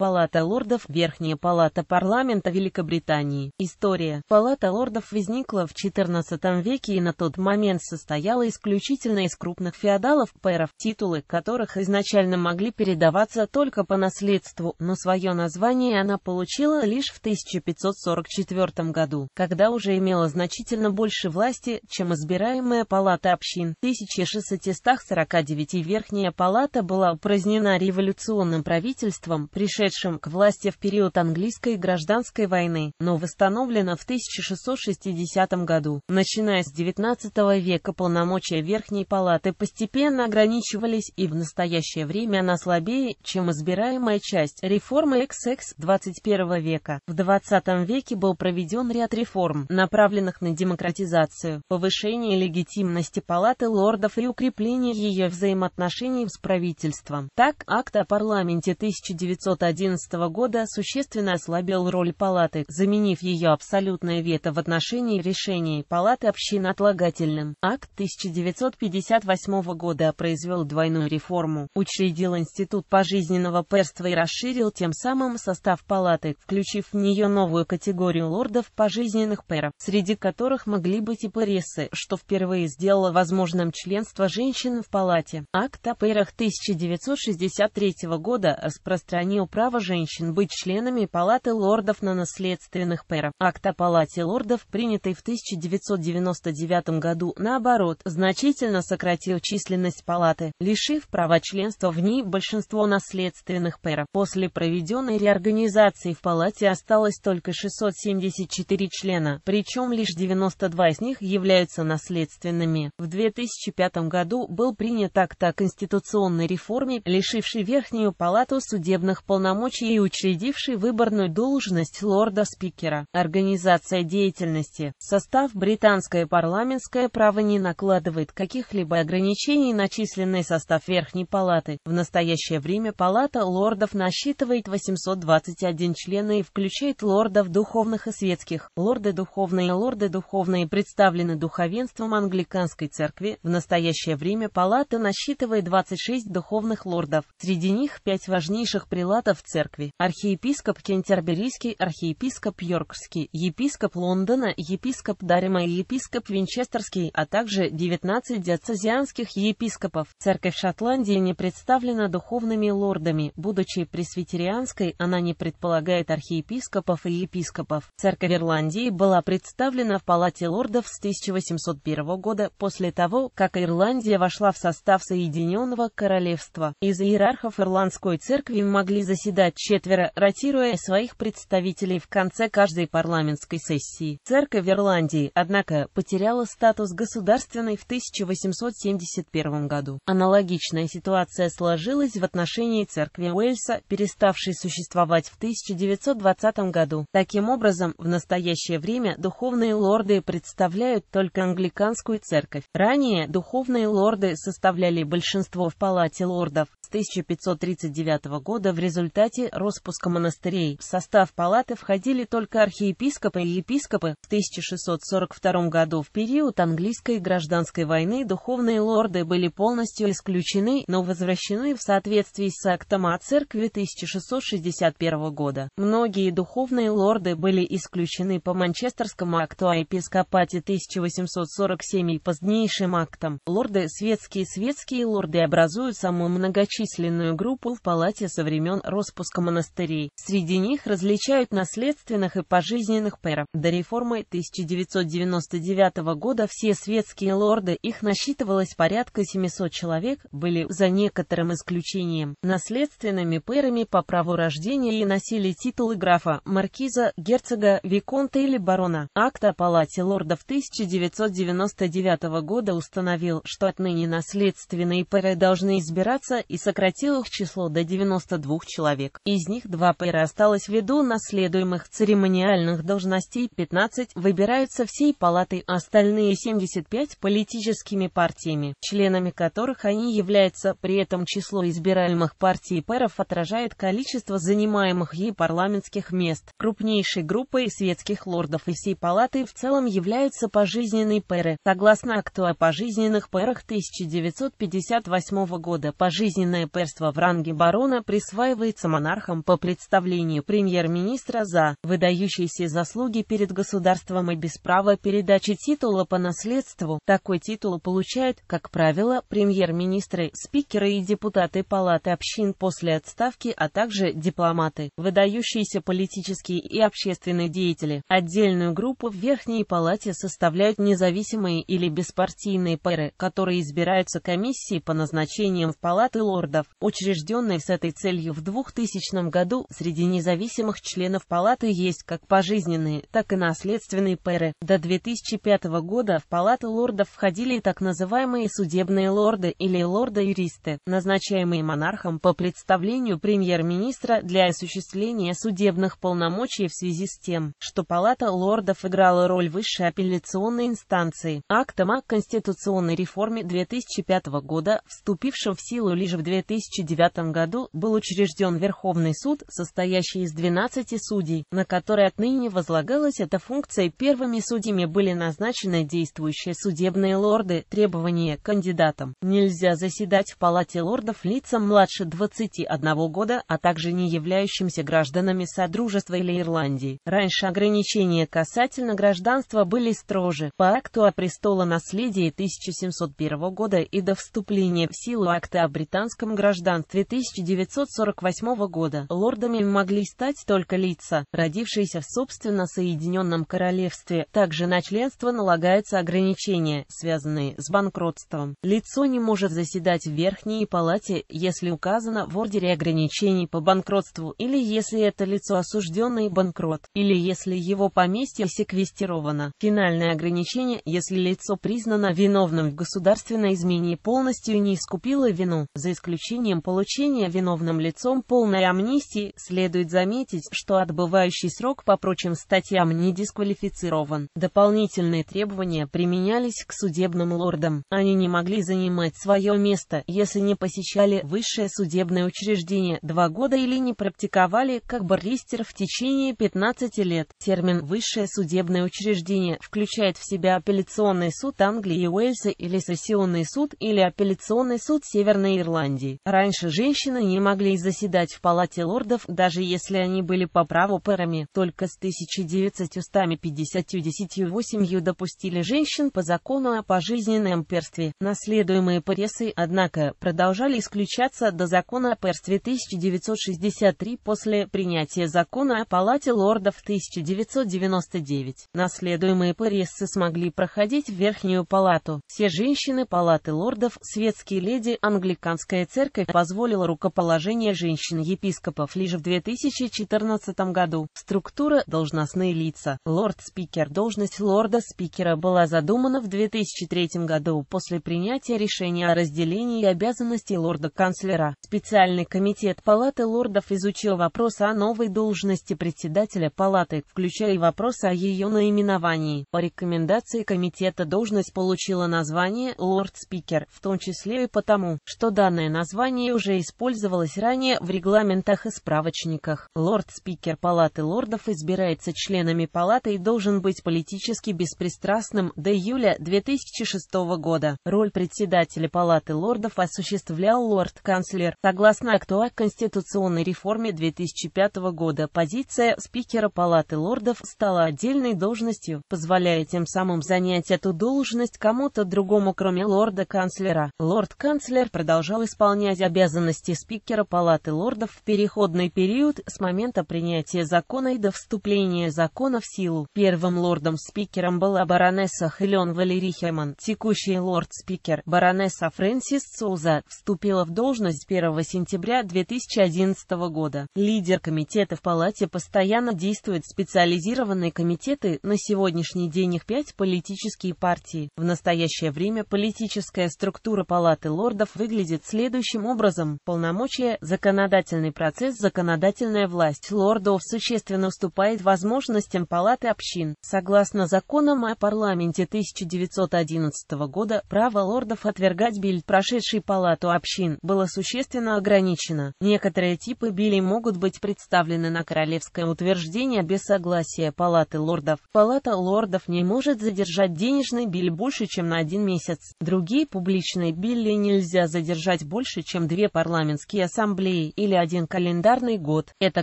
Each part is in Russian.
Палата лордов – Верхняя палата парламента Великобритании. История. Палата лордов возникла в XIV веке и на тот момент состояла исключительно из крупных феодалов, пэров, титулы которых изначально могли передаваться только по наследству, но свое название она получила лишь в 1544 году, когда уже имела значительно больше власти, чем избираемая палата общин. В 1649 Верхняя палата была упразднена революционным правительством, пришедшим пришедшим к власти в период английской гражданской войны, но восстановлено в 1660 году. Начиная с XIX века полномочия Верхней Палаты постепенно ограничивались и в настоящее время она слабее, чем избираемая часть реформы XX 21 века. В XX веке был проведен ряд реформ, направленных на демократизацию, повышение легитимности Палаты лордов и укрепление ее взаимоотношений с правительством. Так, акт о парламенте 1911 2011 года существенно ослабил роль палаты, заменив ее абсолютное вето в отношении решений палаты общин отлагательным. Акт 1958 года произвел двойную реформу, учредил институт пожизненного перства и расширил тем самым состав палаты, включив в нее новую категорию лордов пожизненных перов, среди которых могли быть и паресы, что впервые сделало возможным членство женщин в палате. Акт о перах 1963 года распространил право право женщин быть членами Палаты лордов на наследственных пэров. Акт о Палате лордов, принятый в 1999 году, наоборот, значительно сократил численность Палаты, лишив права членства в ней большинство наследственных пэров. После проведенной реорганизации в Палате осталось только 674 члена, причем лишь 92 из них являются наследственными. В 2005 году был принят акт о конституционной реформе, лишивший Верхнюю Палату судебных полномочий полномочий и учредивший выборную должность лорда-спикера. Организация деятельности. Состав британское парламентское право не накладывает каких-либо ограничений на численный состав Верхней Палаты. В настоящее время Палата лордов насчитывает 821 члена и включает лордов духовных и светских. Лорды духовные лорды духовные представлены духовенством англиканской церкви. В настоящее время Палата насчитывает 26 духовных лордов. Среди них 5 важнейших прилатов в церкви, архиепископ Кентерберийский, архиепископ Йоркский, епископ Лондона, епископ Дарима и епископ Винчестерский, а также 19 диацезианских епископов. Церковь Шотландии не представлена духовными лордами, будучи пресвитерианской, она не предполагает архиепископов и епископов. Церковь Ирландии была представлена в Палате лордов с 1801 года после того, как Ирландия вошла в состав Соединенного Королевства. Из иерархов Ирландской церкви могли заседать заседать четверо, ротируя своих представителей в конце каждой парламентской сессии. Церковь Ирландии, однако, потеряла статус государственной в 1871 году. Аналогичная ситуация сложилась в отношении церкви Уэльса, переставшей существовать в 1920 году. Таким образом, в настоящее время духовные лорды представляют только англиканскую церковь. Ранее духовные лорды составляли большинство в палате лордов. С 1539 года в результате результате распуска монастырей. В состав палаты входили только архиепископы и епископы. В 1642 году в период английской гражданской войны духовные лорды были полностью исключены, но возвращены в соответствии с актом о церкви 1661 года. Многие духовные лорды были исключены по Манчестерскому акту о епископате 1847 и позднейшим актам. Лорды светские светские лорды образуют самую многочисленную группу в палате со времен Рос распуска монастырей. Среди них различают наследственных и пожизненных пэров. До реформы 1999 года все светские лорды, их насчитывалось порядка 700 человек, были, за некоторым исключением, наследственными пэрами по праву рождения и носили титулы графа, маркиза, герцога, виконта или барона. Акт о палате лордов 1999 года установил, что отныне наследственные пэры должны избираться и сократил их число до 92 человек человек, из них два пэра осталось ввиду наследуемых церемониальных должностей, 15 выбираются всей палатой, остальные 75 политическими партиями, членами которых они являются, при этом число избираемых партий пэров отражает количество занимаемых ей парламентских мест. Крупнейшей группой светских лордов и всей палаты в целом являются пожизненные пэры. Согласно акту о пожизненных пэрах 1958 года, пожизненное пэрство в ранге барона присваивается монархом по представлению премьер-министра за выдающиеся заслуги перед государством и без права передачи титула по наследству. Такой титул получают, как правило, премьер-министры, спикеры и депутаты Палаты общин после отставки, а также дипломаты, выдающиеся политические и общественные деятели. Отдельную группу в Верхней Палате составляют независимые или беспартийные пары, которые избираются комиссией по назначениям в Палаты лордов, учрежденные с этой целью в 2000 2000 году среди независимых членов палаты есть как пожизненные, так и наследственные пэры. До 2005 года в палату лордов входили так называемые судебные лорды или лорды-юристы, назначаемые монархом по представлению премьер-министра для осуществления судебных полномочий в связи с тем, что палата лордов играла роль высшей апелляционной инстанции. Актом о конституционной реформе 2005 года, вступившим в силу лишь в 2009 году, был учрежден Верховный Верховный суд, состоящий из 12 судей, на которые отныне возлагалась эта функция, первыми судьями были назначены действующие судебные лорды, требования к кандидатам. Нельзя заседать в палате лордов лицам младше 21 года, а также не являющимся гражданами Содружества или Ирландии. Раньше ограничения касательно гражданства были строже. По акту о престолонаследии 1701 года и до вступления в силу акта о британском гражданстве 1948 года. 1947 года лордами могли стать только лица, родившиеся в собственно Соединенном Королевстве. Также на членство налагаются ограничения, связанные с банкротством. Лицо не может заседать в Верхней Палате, если указано в ордере ограничений по банкротству, или если это лицо осужденный банкрот, или если его поместье секвестировано. Финальное ограничение, если лицо признано виновным в государственной измене полностью не искупило вину, за исключением получения виновным лицом полностью полной амнистии, следует заметить, что отбывающий срок по прочим статьям не дисквалифицирован. Дополнительные требования применялись к судебным лордам. Они не могли занимать свое место, если не посещали высшее судебное учреждение два года или не практиковали как барлистер в течение 15 лет. Термин «высшее судебное учреждение» включает в себя апелляционный суд Англии и Уэльса или сессионный суд или апелляционный суд Северной Ирландии. Раньше женщины не могли заседать работать в Палате лордов, даже если они были по праву парами. Только с 1958 допустили женщин по закону о пожизненном перстве. Наследуемые прессой, однако, продолжали исключаться до закона о перстве 1963 после принятия закона о Палате лордов 1999. Наследуемые прессы смогли проходить в Верхнюю палату. Все женщины Палаты лордов, светские леди, англиканская церковь позволила рукоположение женщин епископов лишь в 2014 году. Структура должностные лица. Лорд-спикер. Должность лорда-спикера была задумана в 2003 году после принятия решения о разделении обязанностей лорда-канцлера. Специальный комитет Палаты лордов изучил вопрос о новой должности председателя палаты, включая и вопрос о ее наименовании. По рекомендации комитета должность получила название «лорд-спикер», в том числе и потому, что данное название уже использовалось ранее в регламенте регламентах и справочниках. Лорд-спикер Палаты лордов избирается членами Палаты и должен быть политически беспристрастным до июля 2006 года. Роль председателя Палаты лордов осуществлял лорд-канцлер. Согласно актуа конституционной реформе 2005 года, позиция спикера Палаты лордов стала отдельной должностью, позволяя тем самым занять эту должность кому-то другому, кроме лорда-канцлера. Лорд-канцлер продолжал исполнять обязанности спикера Палаты лордов миллиардов в переходный период с момента принятия закона и до вступления закона в силу. Первым лордом-спикером была баронесса Хелен Валерий Хеман. Текущий лорд-спикер, баронесса Фрэнсис Суза, вступила в должность 1 сентября 2011 года. Лидер комитета в палате постоянно действует специализированные комитеты, на сегодняшний день их пять политические партии. В настоящее время политическая структура палаты лордов выглядит следующим образом. Полномочия, законодательства законодательный процесс законодательная власть лордов существенно уступает возможностям палаты общин. Согласно законам о парламенте 1911 года, право лордов отвергать биль, прошедший палату общин, было существенно ограничено. Некоторые типы билей могут быть представлены на королевское утверждение без согласия палаты лордов. Палата лордов не может задержать денежный биль больше, чем на один месяц. Другие публичные билли нельзя задержать больше, чем две парламентские ассамблеи или один календарный год. Это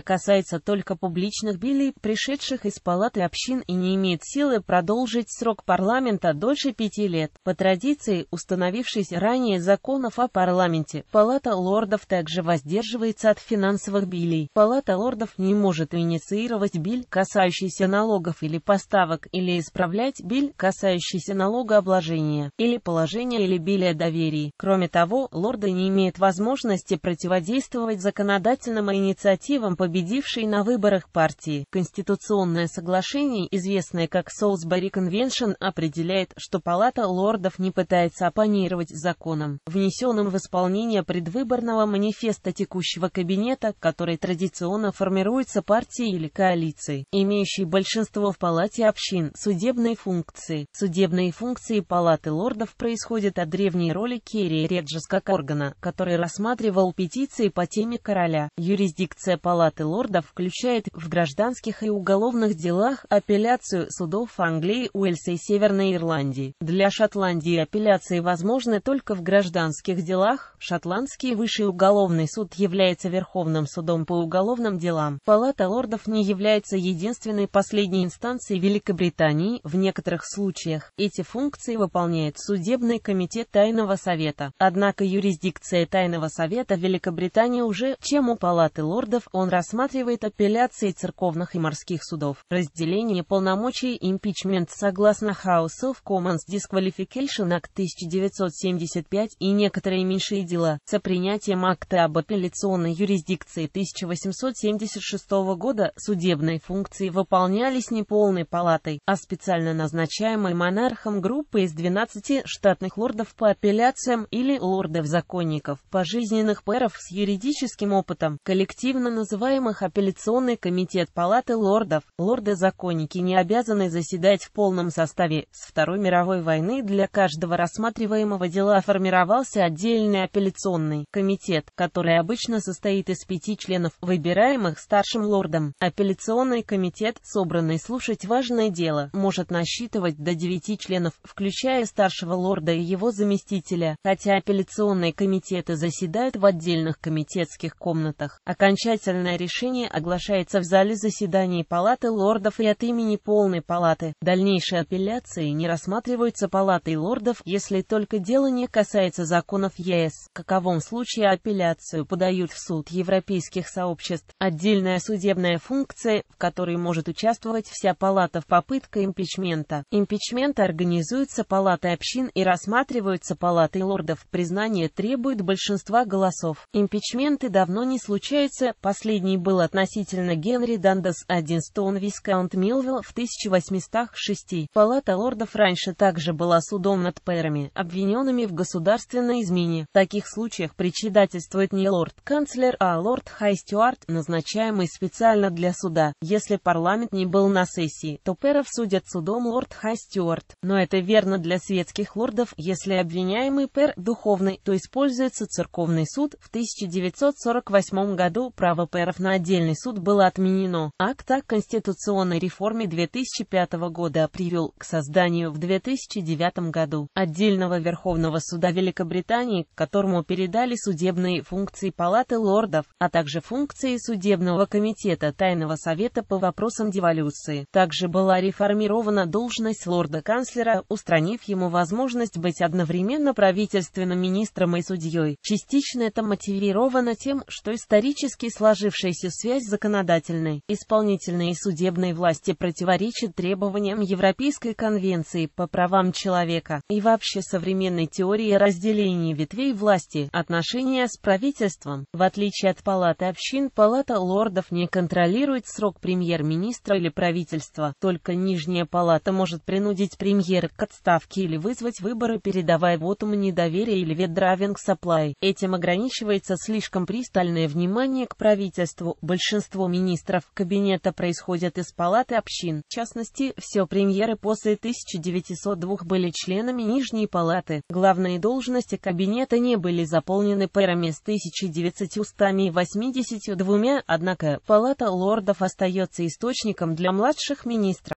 касается только публичных билей, пришедших из палаты общин и не имеет силы продолжить срок парламента дольше пяти лет. По традиции, установившись ранее законов о парламенте, палата лордов также воздерживается от финансовых билей. Палата лордов не может инициировать биль, касающийся налогов или поставок, или исправлять биль, касающийся налогообложения, или положения или биля доверий. Кроме того, лорды не имеют возможности противодействовать законодательству законодательным инициативам победившей на выборах партии. Конституционное соглашение, известное как Солсбери Конвеншн, определяет, что Палата лордов не пытается оппонировать законам, внесенным в исполнение предвыборного манифеста текущего кабинета, который традиционно формируется партией или коалицией, имеющей большинство в Палате общин, судебной функции. Судебные функции Палаты лордов происходят от древней роли Керри Реджес как органа, который рассматривал петиции по теме короля. Юрисдикция Палаты лордов включает в гражданских и уголовных делах апелляцию судов Англии, Уэльса и Северной Ирландии. Для Шотландии апелляции возможны только в гражданских делах. Шотландский высший уголовный суд является Верховным судом по уголовным делам. Палата лордов не является единственной последней инстанцией Великобритании. В некоторых случаях эти функции выполняет судебный комитет Тайного Совета. Однако юрисдикция Тайного Совета Великобритании уже чем у Палаты лордов, он рассматривает апелляции церковных и морских судов, разделение полномочий импичмент согласно House of Commons Disqualification Act 1975 и некоторые меньшие дела, Сопринятием акта об апелляционной юрисдикции 1876 года судебные функции выполнялись не полной палатой, а специально назначаемой монархом группы из 12 штатных лордов по апелляциям или лордов-законников пожизненных пэров с юридическим этим опытом, коллективно называемых апелляционный комитет Палаты лордов, лорды-законники не обязаны заседать в полном составе. С Второй мировой войны для каждого рассматриваемого дела формировался отдельный апелляционный комитет, который обычно состоит из пяти членов, выбираемых старшим лордом. Апелляционный комитет, собранный слушать важное дело, может насчитывать до девяти членов, включая старшего лорда и его заместителя, хотя апелляционные комитеты заседают в отдельных комитетских комнатах. Окончательное решение оглашается в зале заседаний Палаты лордов и от имени полной палаты. Дальнейшие апелляции не рассматриваются Палатой лордов, если только дело не касается законов ЕС. В каковом случае апелляцию подают в суд европейских сообществ. Отдельная судебная функция, в которой может участвовать вся палата в попытка импичмента. Импичмент организуется Палатой общин и рассматриваются Палатой лордов. Признание требует большинства голосов. Импичменты давно давно не случается, последний был относительно Генри Дандас 1 Стоун Вискаунт Милвилл в 1806. Палата лордов раньше также была судом над пэрами, обвиненными в государственной измене. В таких случаях председательствует не лорд-канцлер, а лорд-хай-стюард, назначаемый специально для суда. Если парламент не был на сессии, то пэров судят судом лорд-хай-стюард. Но это верно для светских лордов, если обвиняемый пэр духовный, то используется церковный суд в 1940 1948 году право пэров на отдельный суд было отменено. Акт о конституционной реформе 2005 года привел к созданию в 2009 году отдельного Верховного суда Великобритании, которому передали судебные функции Палаты лордов, а также функции Судебного комитета Тайного совета по вопросам деволюции. Также была реформирована должность лорда-канцлера, устранив ему возможность быть одновременно правительственным министром и судьей. Частично это мотивировано тем, что исторически сложившаяся связь законодательной, исполнительной и судебной власти противоречит требованиям Европейской конвенции по правам человека и вообще современной теории разделения ветвей власти, отношения с правительством. В отличие от палаты общин, палата лордов не контролирует срок премьер-министра или правительства, только нижняя палата может принудить премьера к отставке или вызвать выборы, передавая вотуму недоверия или ведравинг саплай. Этим ограничивается слишком пристально колоссальное внимание к правительству. Большинство министров кабинета происходят из палаты общин. В частности, все премьеры после 1902 были членами Нижней палаты. Главные должности кабинета не были заполнены пэрами с 1982, однако палата лордов остается источником для младших министров.